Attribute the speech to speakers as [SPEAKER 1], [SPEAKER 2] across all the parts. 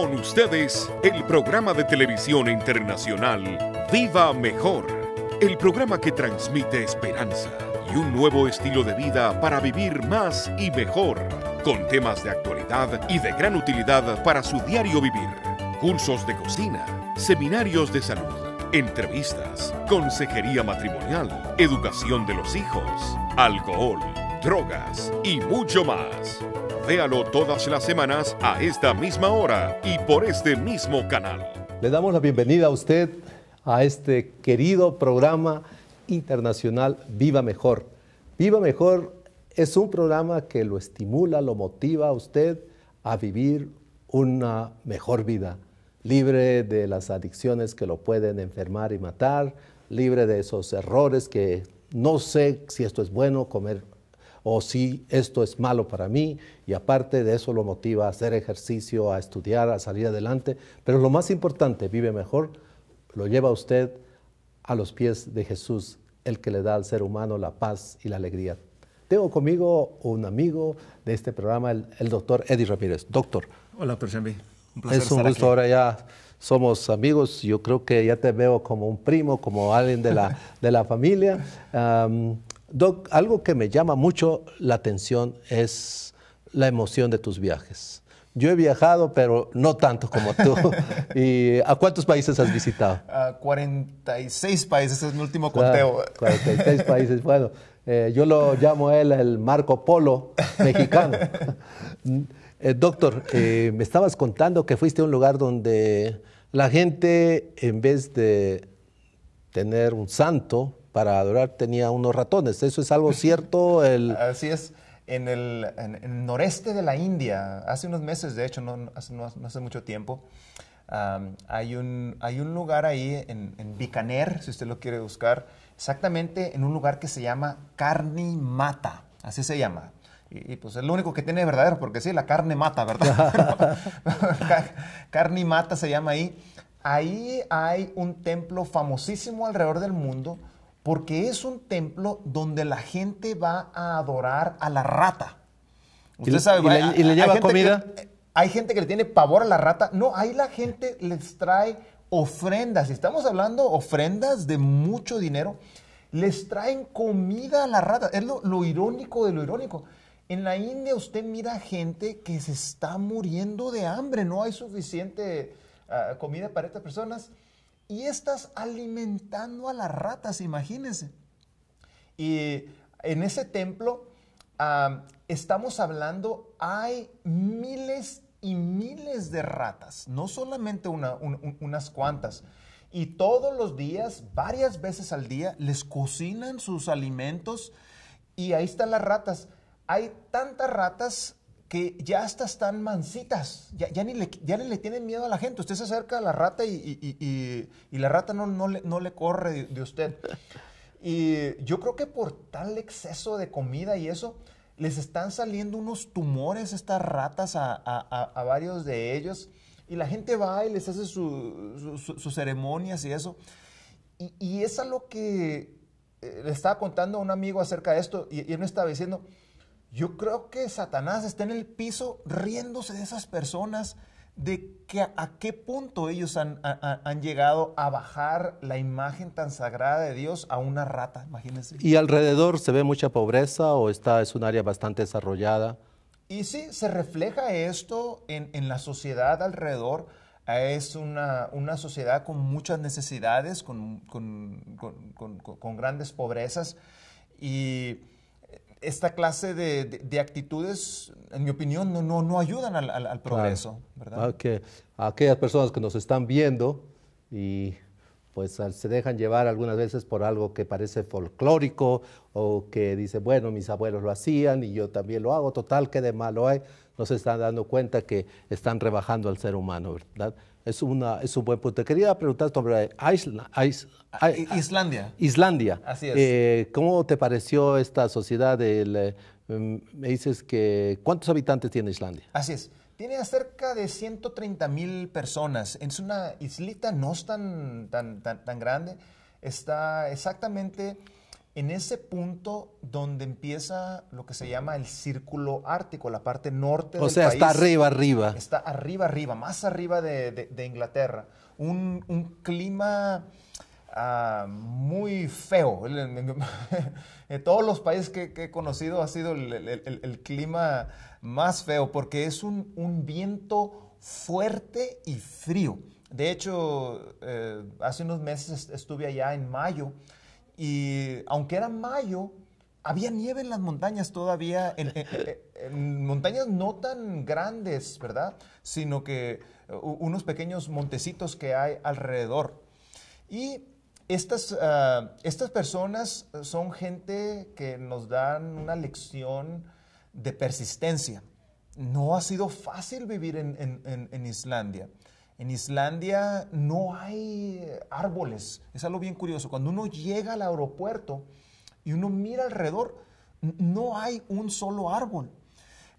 [SPEAKER 1] Con ustedes, el programa de televisión internacional Viva Mejor, el programa que transmite esperanza y un nuevo estilo de vida para vivir más y mejor, con temas de actualidad y de gran utilidad para su diario vivir, cursos de cocina, seminarios de salud entrevistas, consejería matrimonial, educación de los hijos, alcohol, drogas y mucho más. Véalo todas las semanas a esta misma hora y por este mismo canal.
[SPEAKER 2] Le damos la bienvenida a usted a este querido programa internacional Viva Mejor. Viva Mejor es un programa que lo estimula, lo motiva a usted a vivir una mejor vida, libre de las adicciones que lo pueden enfermar y matar, libre de esos errores que no sé si esto es bueno, comer o si esto es malo para mí, y aparte de eso lo motiva a hacer ejercicio, a estudiar, a salir adelante, pero lo más importante, vive mejor, lo lleva usted a los pies de Jesús, el que le da al ser humano la paz y la alegría. Tengo conmigo un amigo de este programa, el, doctor Eddie Ramírez. Doctor.
[SPEAKER 1] Hola, doctor Un placer es un gusto ahora
[SPEAKER 2] ya somos amigos, yo creo que ya te veo como un primo, como alguien de la, de la familia. Doc, algo que me llama mucho la atención es la emoción de tus viajes. Yo he viajado, pero no tanto como tú. ¿Y a cuántos países has visitado?
[SPEAKER 1] A 46 países, es mi último conteo.
[SPEAKER 2] 46 ah, países, bueno. Eh, yo lo llamo él el Marco Polo mexicano. Eh, doctor, eh, me estabas contando que fuiste a un lugar donde la gente, en vez de tener un santo, para adorar tenía unos ratones. ¿Eso es algo cierto?
[SPEAKER 1] Así es. En el, noreste de la India, hace unos meses, de hecho, no, hace, mucho tiempo, hay, un, hay un lugar ahí en, Bikaner, si usted lo quiere buscar, exactamente en un lugar que se llama Karni Mata, así se llama. Y, pues es lo único que tiene verdadero, porque sí, la carne mata, ¿verdad? carne mata se llama ahí. Ahí hay un templo famosísimo alrededor del mundo porque es un templo donde la gente va a adorar a la rata. Usted sabe, y, le, lleva comida. hay gente que le tiene pavor a la rata. No, ahí la gente les trae ofrendas. Estamos hablando ofrendas de mucho dinero. Les traen comida a la rata. Es lo, irónico de lo irónico. En la India usted mira gente que se está muriendo de hambre. No hay suficiente ah, comida para estas personas y estás alimentando a las ratas, imagínense. Y en ese templo estamos hablando, hay miles y miles de ratas, no solamente unas cuantas. Y todos los días, varias veces al día, les cocinan sus alimentos y ahí están las ratas. Hay tantas ratas que ya hasta están mansitas, ya, ya, ni, le, ya le tienen miedo a la gente. Usted se acerca a la rata y, la rata no, no, le, no le corre de, usted. Y yo creo que por tal exceso de comida y eso, les están saliendo unos tumores estas ratas a, varios de ellos. Y la gente va y les hace sus ceremonias y eso. Y, y es a lo que eh, le estaba contando a un amigo acerca de esto y, y él me estaba diciendo, yo creo que Satanás está en el piso riéndose de esas personas, de que a, qué punto ellos han, han, llegado a bajar la imagen tan sagrada de Dios a una rata, imagínense. Y alrededor
[SPEAKER 2] se ve mucha pobreza o está, es un área bastante desarrollada.
[SPEAKER 1] Y sí, se refleja esto en, en la sociedad alrededor. Es una, una, sociedad con muchas necesidades, con, con, con, con grandes pobrezas. Y esta clase de, de, actitudes, en mi opinión, no, no, no ayudan al, progreso,
[SPEAKER 2] ¿verdad? a ah, aquellas personas que nos están viendo y pues se dejan llevar algunas veces por algo que parece folclórico o que dice, bueno, mis abuelos lo hacían y yo también lo hago, total, qué de malo hay, no se están dando cuenta que están rebajando al ser humano, ¿verdad? es, una, es un buen punto. Quería preguntar sobre Islandia. Islandia. Así es. Eh, ¿Cómo te pareció esta sociedad? del eh, mm, me dices que... ¿Cuántos habitantes tiene Islandia?
[SPEAKER 1] Así es. Tiene cerca de 130 mil personas. Es una islita, no es tan, tan, tan grande. Está exactamente en ese punto donde empieza lo que se llama el círculo ártico, la parte norte o del sea, país. O sea, está arriba, arriba. Está arriba, arriba, más arriba de, Inglaterra. Un, clima ah, muy feo. en eh, todos los países que, he conocido ha sido el, clima más feo porque es un, viento fuerte y frío. De hecho, eh, hace unos meses estuve allá en mayo y aunque era mayo, había nieve en las montañas todavía, en, montañas no tan grandes, ¿verdad? Sino que unos pequeños montecitos que hay alrededor. Y ah, estas, personas son gente que nos dan una lección de persistencia. No ha sido fácil vivir en Islandia. En Islandia no hay árboles. Es algo bien curioso. Cuando uno llega al aeropuerto y uno mira alrededor, no hay un solo árbol.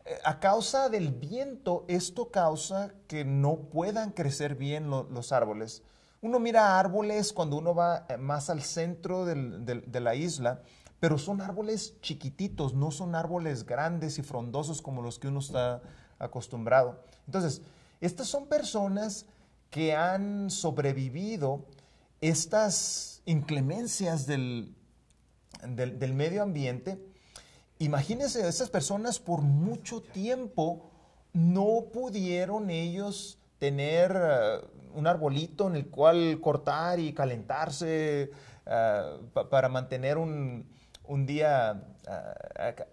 [SPEAKER 1] Eh, a causa del viento, esto causa que no puedan crecer bien los árboles. Uno mira árboles cuando uno va eh, más al centro de la isla, pero son árboles chiquititos, no son árboles grandes y frondosos como los que uno está acostumbrado. Entonces, estas son personas que han sobrevivido estas inclemencias del, del, medio ambiente. Imagínense, esas personas por mucho tiempo no pudieron ellos tener eh, un arbolito en el cual cortar y calentarse eh, para mantener un, un día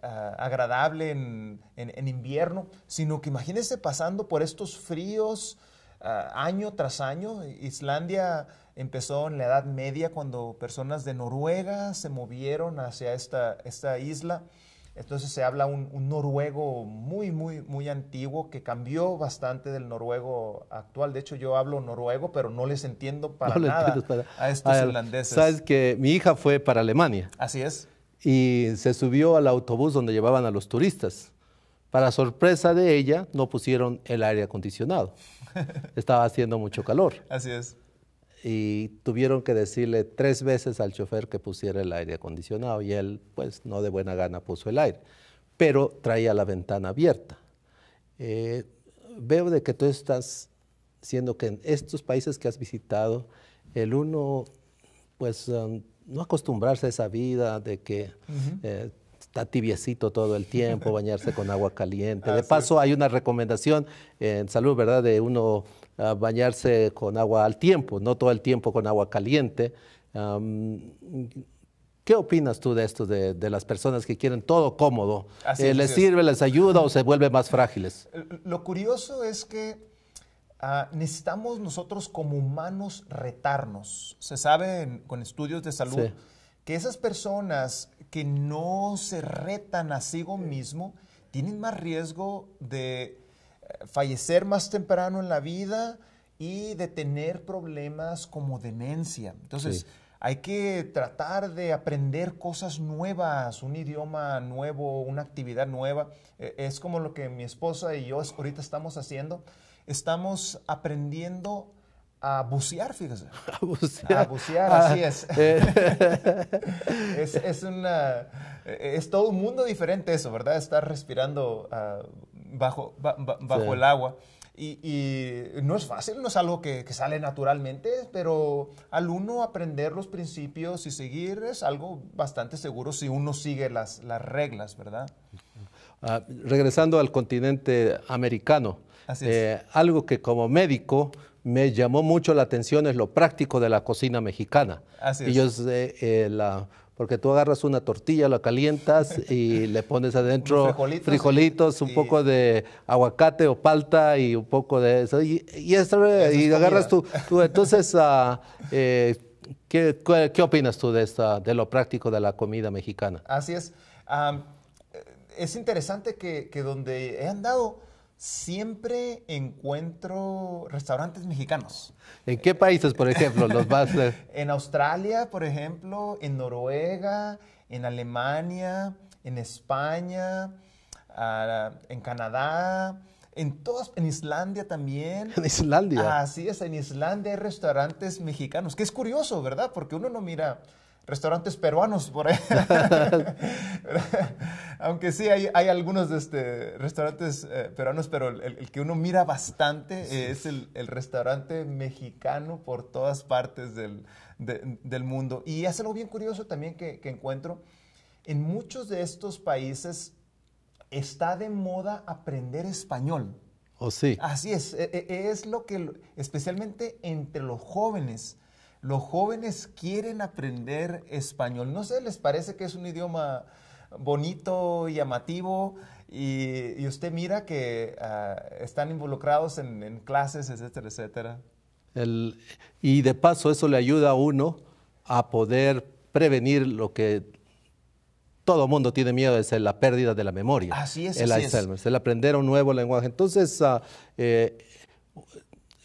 [SPEAKER 1] agradable en, invierno, sino que imagínense pasando por estos fríos ah, año tras año. Islandia empezó en la Edad Media cuando personas de Noruega se movieron hacia esta, esta isla. Entonces se habla un, noruego muy, muy, muy antiguo que cambió bastante del noruego actual. De hecho, yo hablo noruego, pero no les entiendo para nada a estos islandeses. Sabes
[SPEAKER 2] que mi hija fue para Alemania. Así es y se subió al autobús donde llevaban a los turistas. Para sorpresa de ella, no pusieron el aire acondicionado. Estaba haciendo mucho calor. Así es. Y tuvieron que decirle tres veces al chofer que pusiera el aire acondicionado y él, pues, no de buena gana puso el aire, pero traía la ventana abierta. Eh, veo de que tú estás siendo que en estos países que has visitado, el uno, pues, um, no acostumbrarse a esa vida de que eh, está tibiecito todo el tiempo, bañarse con agua caliente. de paso, hay una recomendación en salud, ¿verdad?, de uno ah, bañarse con agua al tiempo, no todo el tiempo con agua caliente. ¿Qué opinas tú de esto, de, las personas que quieren todo cómodo? Eh, ¿Les sirve, les ayuda o se vuelven más frágiles?
[SPEAKER 1] Lo curioso es que Ah, necesitamos nosotros como humanos retarnos. Se sabe con estudios de salud que esas personas que no se retan a sí mismo tienen más riesgo de eh, fallecer más temprano en la vida y de tener problemas como demencia. Entonces, hay que tratar de aprender cosas nuevas, un idioma nuevo, una actividad nueva. E, es como lo que mi esposa y yo ahorita estamos haciendo estamos aprendiendo a bucear, fíjese.
[SPEAKER 2] A bucear. así ah, eh.
[SPEAKER 1] es. es, una, es todo un mundo diferente eso, ¿verdad? Estar respirando ah, bajo, bajo el agua. Y, no es fácil, no es algo que, sale naturalmente, pero al uno aprender los principios y seguir es algo bastante seguro si uno sigue las, reglas, ¿verdad?
[SPEAKER 2] Ah, regresando al continente americano, eh, algo que como médico me llamó mucho la atención es lo práctico de la cocina mexicana. Eh, porque tú agarras una tortilla, la calientas y le pones adentro frijolitos, un poco de aguacate o palta y un poco de eso. Y, y, agarras tú, Entonces, ah, eh, ¿qué, opinas tú de, esta, de lo práctico de la comida mexicana? Así
[SPEAKER 1] es. es interesante que, que donde he andado siempre encuentro restaurantes mexicanos.
[SPEAKER 2] ¿En qué países, por ejemplo, los vas
[SPEAKER 1] en Australia, por ejemplo, en Noruega, en Alemania, en España, ah, en Canadá, en en Islandia también. En Islandia. Así es, en Islandia hay restaurantes mexicanos, que es curioso, ¿verdad? Porque uno no mira restaurantes peruanos por ahí. Aunque sí, hay, algunos algunos este, restaurantes eh, peruanos, pero el, que uno mira bastante es el, restaurante mexicano por todas partes del, mundo. Y es algo bien curioso también que, encuentro. En muchos de estos países está de moda aprender español. O oh, sí. Así es, e, e, es lo que especialmente entre los jóvenes los jóvenes quieren aprender español. No sé, les parece que es un idioma bonito, llamativo, y, y usted mira que ah, están involucrados en, clases, etcétera, etcétera.
[SPEAKER 2] y de paso eso le ayuda a uno a poder prevenir lo que todo mundo tiene miedo, es la pérdida de la memoria. Así es, el aprender un nuevo lenguaje. Entonces, ah, eh,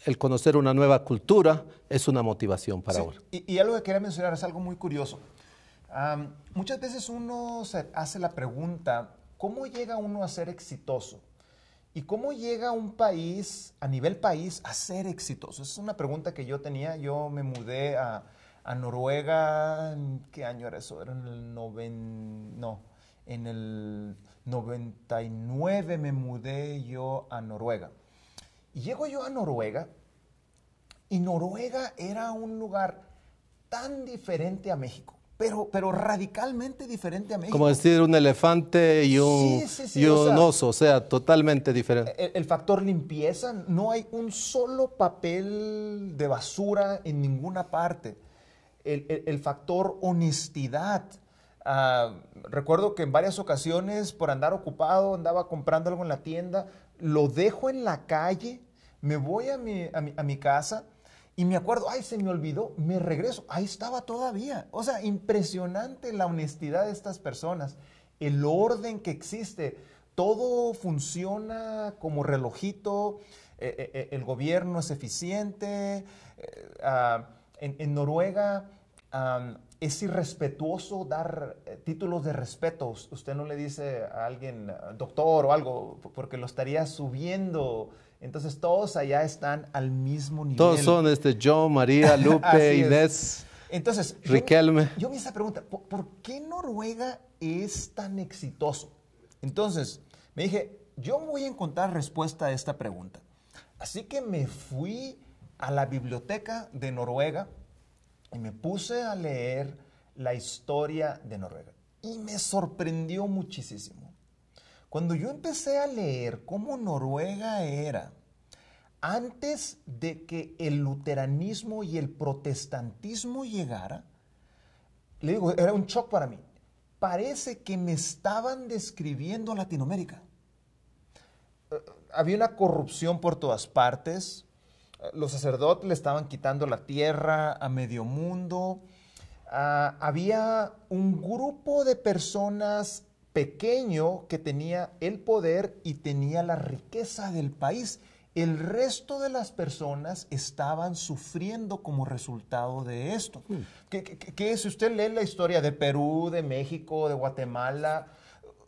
[SPEAKER 2] el conocer una nueva cultura es una motivación para
[SPEAKER 1] sí, Y, algo que quería mencionar es algo muy curioso. muchas veces uno se hace la pregunta, ¿cómo llega uno a ser exitoso? ¿Y cómo llega un país, a nivel país, a ser exitoso? Esa es una pregunta que yo tenía. Yo me mudé a, Noruega, ¿en ¿qué año era eso? Era en el no, en el 99 me mudé yo a Noruega llego yo a Noruega y Noruega era un lugar tan diferente a México. Pero, pero, radicalmente diferente a México. Como
[SPEAKER 2] decir un elefante y un, oso, o sea, totalmente diferente.
[SPEAKER 1] El, factor limpieza, no hay un solo papel de basura en ninguna parte. El, factor honestidad. Ah, recuerdo que en varias ocasiones, por andar ocupado, andaba comprando algo en la tienda, lo dejo en la calle, me voy a mi, a mi, casa y me acuerdo, ay, se me olvidó, me regreso, ahí estaba todavía. O sea, impresionante la honestidad de estas personas, el orden que existe. Todo funciona como relojito, eh, eh, eh, el gobierno es eficiente. Ah, en, Noruega es irrespetuoso dar eh, títulos de respeto. Usted no le dice a alguien eh, doctor o algo porque lo estaría subiendo. Entonces todos allá están al mismo nivel. Todos son
[SPEAKER 2] este yo, María, Lupe, Inés. Entonces, Riquelme. Yo,
[SPEAKER 1] yo, me hice la pregunta, ¿por, qué Noruega es tan exitoso? Entonces, me dije, yo voy a encontrar respuesta a esta pregunta. Así que me fui a la biblioteca de Noruega y me puse a leer la historia de Noruega. Y me sorprendió muchísimo. Cuando yo empecé a leer cómo Noruega era, antes de que el luteranismo y el protestantismo llegara, le digo, era un shock para mí. Parece que me estaban describiendo Latinoamérica. Eh, había una corrupción por todas partes, los sacerdotes le estaban quitando la tierra a medio mundo. Ah, había un grupo de personas pequeño que tenía el poder y tenía la riqueza del país. El resto de las personas estaban sufriendo como resultado de esto. Hmm. Que, si usted lee la historia de Perú, de México, de Guatemala,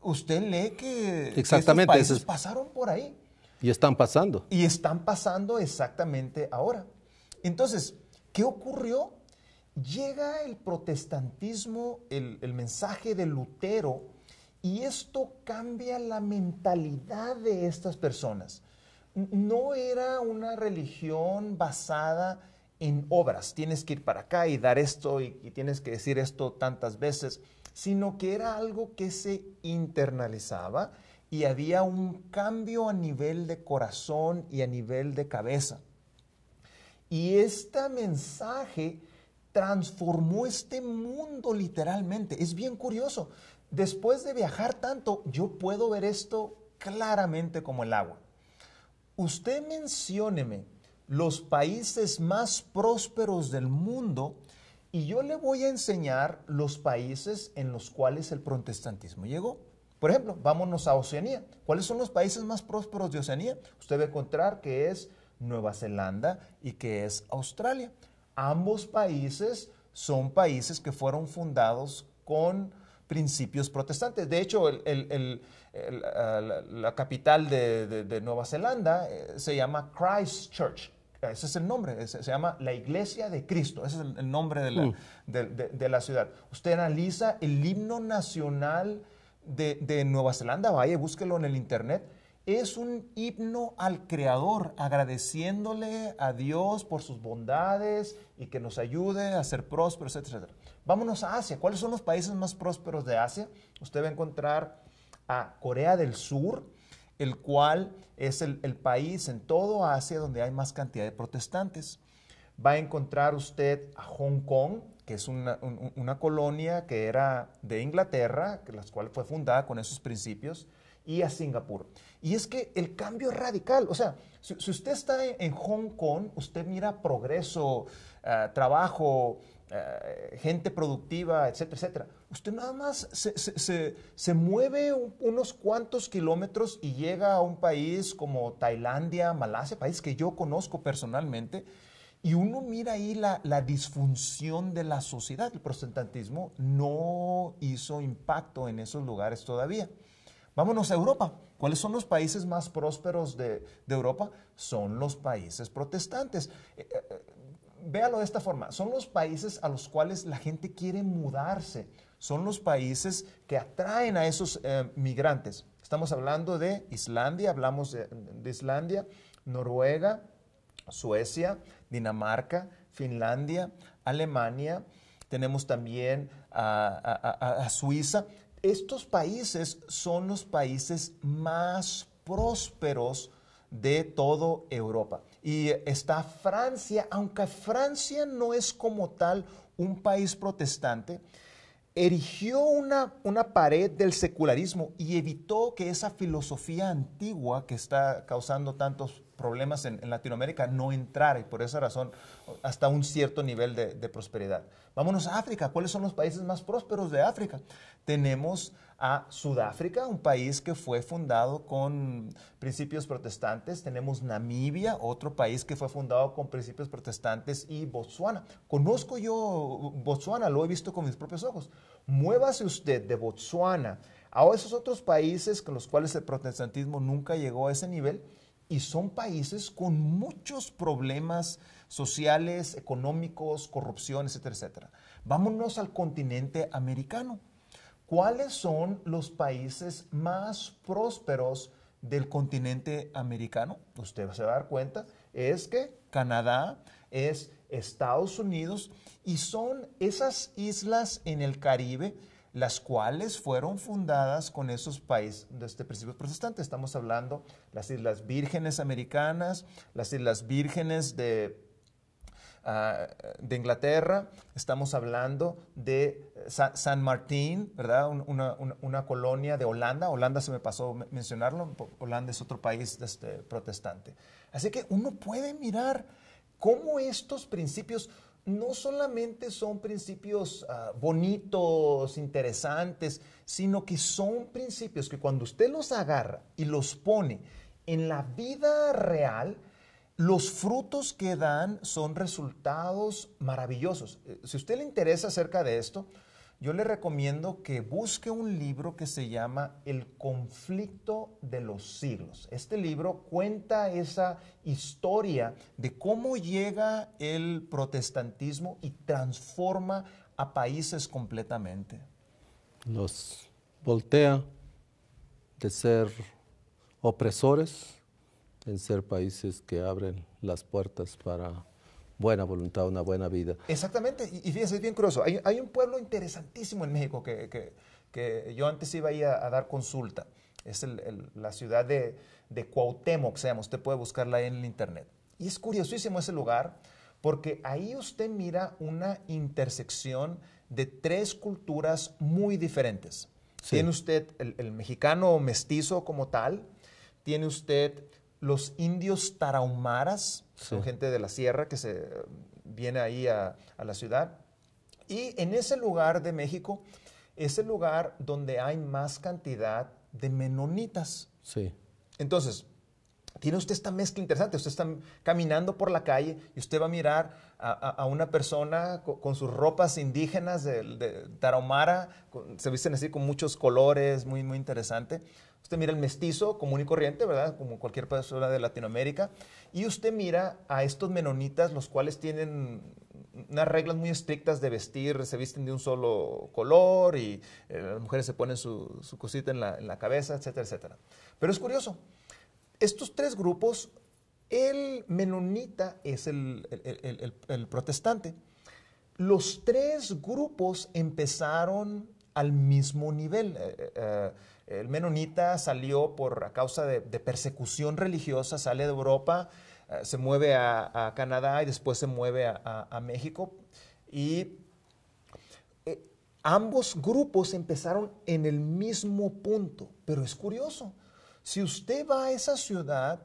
[SPEAKER 1] usted lee que, Exactamente, pasaron por ahí.
[SPEAKER 2] Y están pasando.
[SPEAKER 1] Y están pasando exactamente ahora. Entonces, ¿qué ocurrió? Llega el protestantismo, el, mensaje de Lutero, y esto cambia la mentalidad de estas personas. No era una religión basada en obras, tienes que ir para acá y dar esto y, y, tienes que decir esto tantas veces, sino que era algo que se internalizaba y había un cambio a nivel de corazón y a nivel de cabeza. Y este mensaje transformó este mundo literalmente. Es bien curioso. Después de viajar tanto, yo puedo ver esto claramente como el agua. Usted mencióneme los países más prósperos del mundo y yo le voy a enseñar los países en los cuales el protestantismo llegó. Por ejemplo, vámonos a Oceanía. ¿Cuáles son los países más prósperos de Oceanía? Usted va a encontrar que es Nueva Zelanda y que es Australia. Ambos países son países que fueron fundados con principios protestantes. De hecho, ah, la, capital de, Nueva Zelanda eh, se llama Christchurch. Ese es el nombre, se, llama la Iglesia de Cristo, ese es el, nombre de la, mm. de la, ciudad. Usted analiza el himno nacional de, Nueva Zelanda, vaya, búsquelo en el internet. Es un himno al Creador, agradeciéndole a Dios por sus bondades y que nos ayude a ser prósperos, etc. Vámonos a Asia. ¿Cuáles son los países más prósperos de Asia? Usted va a encontrar a Corea del Sur, el cual es el, el país en todo Asia donde hay más cantidad de protestantes. Va a encontrar usted a Hong Kong, es una, colonia que era de Inglaterra, la cual fue fundada con esos principios, y a Singapur. Y es que el cambio es radical. O sea, si, usted está en, Hong Kong, usted mira progreso, eh, trabajo, eh, gente productiva, etcétera, etcétera. Usted nada más se, mueve unos cuantos kilómetros y llega a un país como Tailandia, Malasia, país que yo conozco personalmente, y uno mira ahí la, disfunción de la sociedad. El protestantismo no hizo impacto en esos lugares todavía. Vámonos a Europa. ¿Cuáles son los países más prósperos de, Europa? Son los países protestantes. Eh, eh, eh, véalo de esta forma. Son los países a los cuales la gente quiere mudarse. Son los países que atraen a esos migrantes. Estamos hablando de Islandia, hablamos de Islandia, Noruega, Suecia, Dinamarca, Finlandia, Alemania, tenemos también a, Suiza. Estos países son los países más prósperos de toda Europa. Y está Francia, aunque Francia no es como tal un país protestante, erigió una, una pared del secularismo y evitó que esa filosofía antigua que está causando tantos problemas en, Latinoamérica no entrara y por esa razón hasta un cierto nivel de, de prosperidad. Vámonos a África. ¿Cuáles son los países más prósperos de África? Tenemos a Sudáfrica, un país que fue fundado con principios protestantes. Tenemos Namibia, otro país que fue fundado con principios protestantes, y Botsuana. Conozco yo Botsuana, lo he visto con mis propios ojos. Muévase usted de Botsuana a esos otros países con los cuales el protestantismo nunca llegó a ese nivel y son países con muchos problemas sociales, económicos, corrupción, etcétera, etcétera. Vámonos al continente americano. ¿cuáles son los países más prósperos del continente americano? Usted se va a dar cuenta, es que Canadá es Estados Unidos y son esas islas en el Caribe las cuales fueron fundadas con esos países desde este principios protestantes. Estamos hablando las Islas Vírgenes Americanas, las Islas Vírgenes de Ah, de Inglaterra, estamos hablando de eh, San Martín, ¿verdad? una, colonia de Holanda, Holanda se me pasó mencionarlo, Holanda es otro país este, protestante. Así que uno puede mirar cómo estos principios no solamente son principios ah, bonitos, interesantes, sino que son principios que cuando usted los agarra y los pone en la vida real, los frutos que dan son resultados maravillosos. Eh, si a usted le interesa acerca de esto, yo le recomiendo que busque un libro que se llama El conflicto de los siglos. Este libro cuenta esa historia de cómo llega el protestantismo y transforma a países completamente.
[SPEAKER 2] Los voltea de ser opresores en ser países que abren las puertas para buena voluntad, una buena vida. Exactamente,
[SPEAKER 1] y, fíjense, es bien curioso, hay, un pueblo interesantísimo en México que, que, yo antes iba a, dar consulta, es la ciudad de, de Cuauhtémoc, se llama, usted puede buscarla en el internet. Y es curiosísimo ese lugar, porque ahí usted mira una intersección de tres culturas muy diferentes. Tiene usted el, mexicano mestizo como tal, tiene usted los indios tarahumaras, son gente de la sierra que se eh, viene ahí a, la ciudad. Y en ese lugar de México es el lugar donde hay más cantidad de menonitas. Sí. Entonces, tiene usted esta mezcla interesante. Usted está caminando por la calle y usted va a mirar a, una persona con, sus ropas indígenas de, Tarahumara, se visten así con muchos colores, muy, muy interesante. Usted mira el mestizo común y corriente, ¿verdad? Como cualquier persona de Latinoamérica. Y usted mira a estos menonitas, los cuales tienen unas reglas muy estrictas de vestir, se visten de un solo color y eh, las mujeres se ponen su, cosita en la, cabeza, etcétera, etcétera. Pero es curioso, estos tres grupos, el menonita es el, protestante. Los tres grupos empezaron al mismo nivel. Eh, eh, el menonita salió por causa de, persecución religiosa, sale de Europa, eh, se mueve a, Canadá y después se mueve a, México. Y eh, ambos grupos empezaron en el mismo punto, pero es curioso. Si usted va a esa ciudad,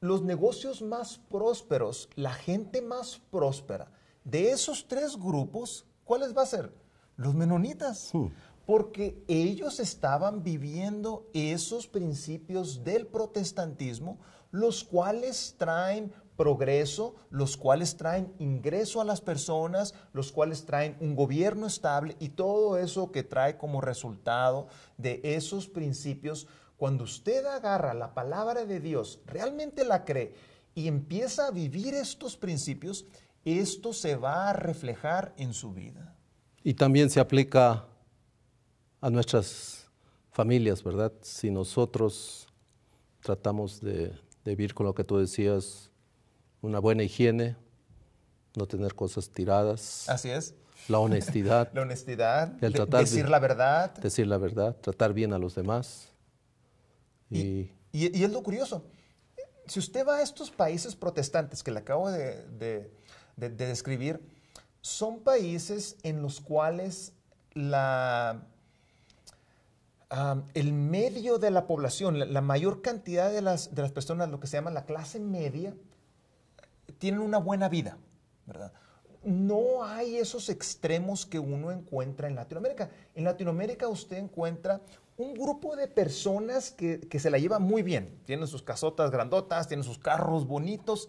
[SPEAKER 1] los negocios más prósperos, la gente más próspera, de esos tres grupos, ¿cuáles va a ser? Los menonitas. Hmm porque ellos estaban viviendo esos principios del protestantismo, los cuales traen progreso, los cuales traen ingreso a las personas, los cuales traen un gobierno estable y todo eso que trae como resultado de esos principios. Cuando usted agarra la palabra de Dios, realmente la cree y empieza a vivir estos principios, esto se va a reflejar en su vida.
[SPEAKER 2] Y también se aplica a nuestras familias, ¿verdad? Si nosotros tratamos de, vivir con lo que tú decías, una buena higiene, no tener cosas tiradas. Así es. La honestidad. la
[SPEAKER 1] honestidad. decir la verdad.
[SPEAKER 2] Decir la verdad, tratar bien a los demás. Y,
[SPEAKER 1] es lo curioso. Si usted va a estos países protestantes que le acabo de describir, son países en los cuales la el medio de la población, la, mayor cantidad de las, personas, lo que se llama la clase media, tienen una buena vida, ¿verdad? No hay esos extremos que uno encuentra en Latinoamérica. En Latinoamérica usted encuentra un grupo de personas que, se la llevan muy bien. Tienen sus casotas grandotas, tienen sus carros bonitos.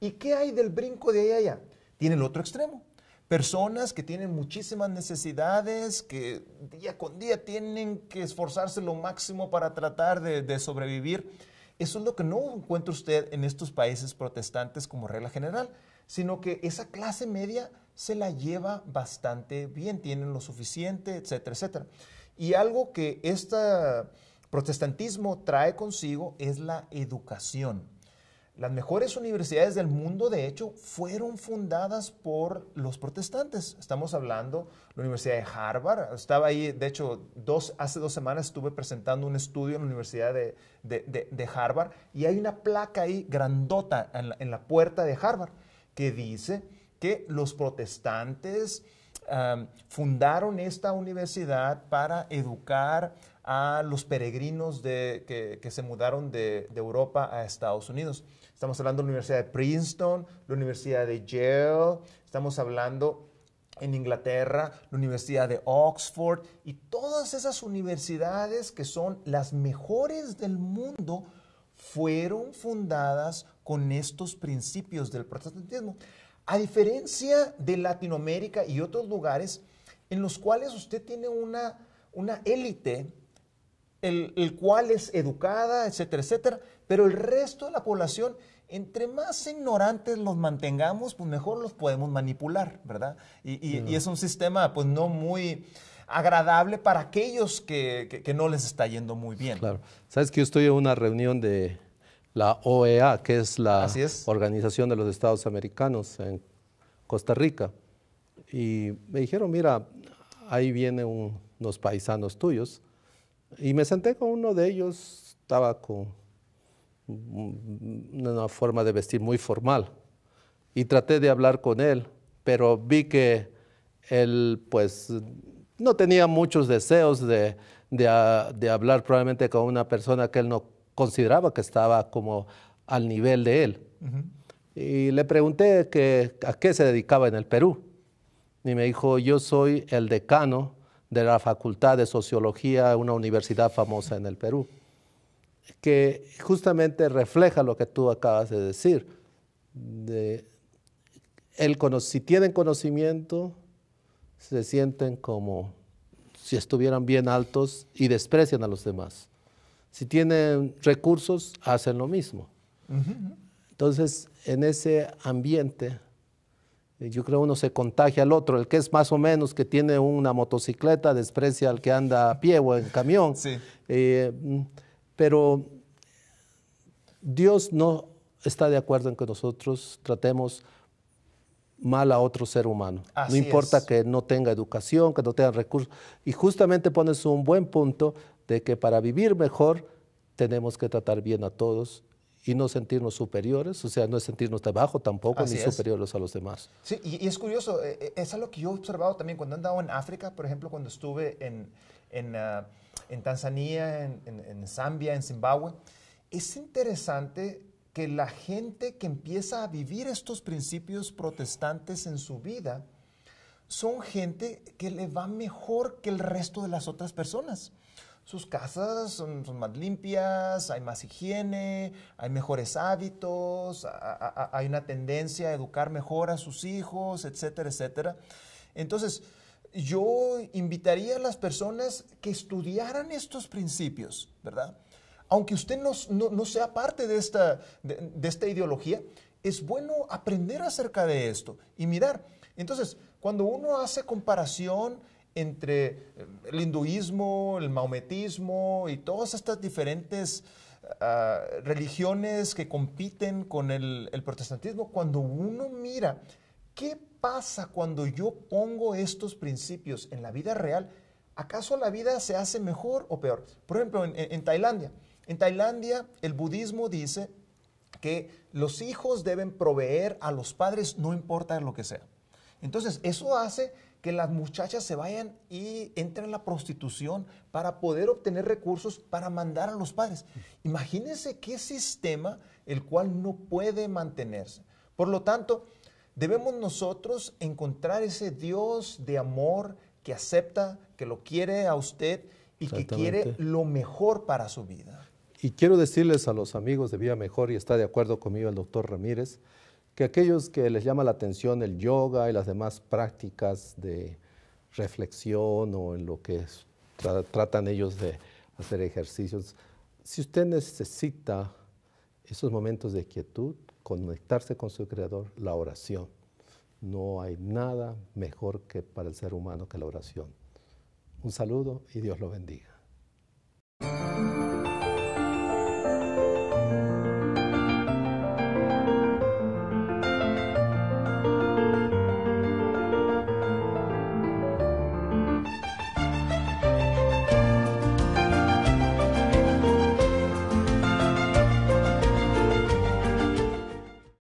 [SPEAKER 1] ¿Y qué hay del brinco de ahí allá? Tiene el otro extremo personas que tienen muchísimas necesidades, que día con día tienen que esforzarse lo máximo para tratar de, sobrevivir. Eso es lo que no encuentra usted en estos países protestantes como regla general, sino que esa clase media se la lleva bastante bien, tienen lo suficiente, etcétera, etcétera. Y algo que este protestantismo trae consigo es la educación. Las mejores universidades del mundo, de hecho, fueron fundadas por los protestantes. Estamos hablando de la Universidad de Harvard. Estaba ahí, de hecho, hace dos semanas estuve presentando un estudio en la Universidad de, Harvard y hay una placa ahí grandota en la, puerta de Harvard que dice que los protestantes um, fundaron esta universidad para educar a los peregrinos que, se mudaron de Europa a Estados Unidos. Estamos hablando de la Universidad de Princeton, la Universidad de Yale, estamos hablando en Inglaterra, la Universidad de Oxford y todas esas universidades que son las mejores del mundo fueron fundadas con estos principios del protestantismo. A diferencia de Latinoamérica y otros lugares en los cuales usted tiene una, una élite el, cual es educada, etcétera, etcétera, pero el resto de la población entre más ignorantes los mantengamos, pues mejor los podemos manipular, ¿verdad? Y, es un sistema, pues no muy agradable para aquellos que, que, no les está yendo muy bien.
[SPEAKER 2] Claro. Sabes que yo estoy en una reunión de la OEA, que es la Organización de los Estados Americanos en Costa Rica, y me dijeron, mira, ahí vienen unos paisanos tuyos y me senté con uno de ellos, estaba con una forma de vestir muy formal. Y traté de hablar con él, pero vi que él pues no tenía muchos deseos de, de, ah, hablar probablemente con una persona que él no consideraba que estaba como al nivel de él. Y le pregunté a qué se dedicaba en el Perú. Y me dijo, yo soy el decano de la Facultad de Sociología, una universidad famosa en el Perú, que justamente refleja lo que tú acabas de decir. si tienen conocimiento, se sienten como si estuvieran bien altos y desprecian a los demás. Si tienen recursos, hacen lo mismo. Entonces, en ese ambiente eh, yo creo uno se contagia al otro. El que es más o menos que tiene una motocicleta desprecia al que anda a pie o en camión. Eh, mm, pero Dios no está de acuerdo en que nosotros tratemos mal a otro ser humano. no importa que no tenga educación, que no tenga recursos. Y justamente pones un buen punto de que para vivir mejor tenemos que tratar bien a todos y no sentirnos superiores, o sea, no sentirnos debajo tampoco, ni superiores a los demás.
[SPEAKER 1] Sí, y, es curioso, eh, eh, es algo que yo he observado también cuando he andado en África, por ejemplo, cuando estuve en, en, ah, en Tanzania, en, en, Zambia, en Zimbabue, es interesante que la gente que empieza a vivir estos principios protestantes en su vida, son gente que le va mejor que el resto de las otras personas sus casas son, más limpias, hay más higiene, hay mejores hábitos, hay una tendencia a educar mejor a sus hijos, etcétera, etcétera. Entonces, yo invitaría a las personas que estudiaran estos principios, ¿verdad? Aunque usted no, sea parte de esta, de esta ideología, es bueno aprender acerca de esto y mirar. Entonces, cuando uno hace comparación entre eh, el hinduismo, el maometismo y todas estas diferentes ah, religiones que compiten con el, protestantismo, cuando uno mira qué pasa cuando yo pongo estos principios en la vida real, ¿acaso la vida se hace mejor o peor? Por ejemplo, en Tailandia. En Tailandia el budismo dice que los hijos deben proveer a los padres no importa lo que sea. Entonces, eso hace que las muchachas se vayan y entren en la prostitución para poder obtener recursos para mandar a los padres. Imagínense qué sistema el cual no puede mantenerse. Por lo tanto, debemos nosotros encontrar ese Dios de amor que acepta, que lo quiere a usted y que quiere lo
[SPEAKER 2] mejor para su vida. Y quiero decirles a los amigos de Vía Mejor, y está de acuerdo conmigo el doctor Ramírez, que aquellos que les llama la atención el yoga y las demás prácticas de reflexión o en lo que tratan ellos de hacer ejercicios, si usted necesita esos momentos de quietud, conectarse con su Creador, la oración. No hay nada mejor que para el ser humano que la oración. Un saludo y Dios lo bendiga.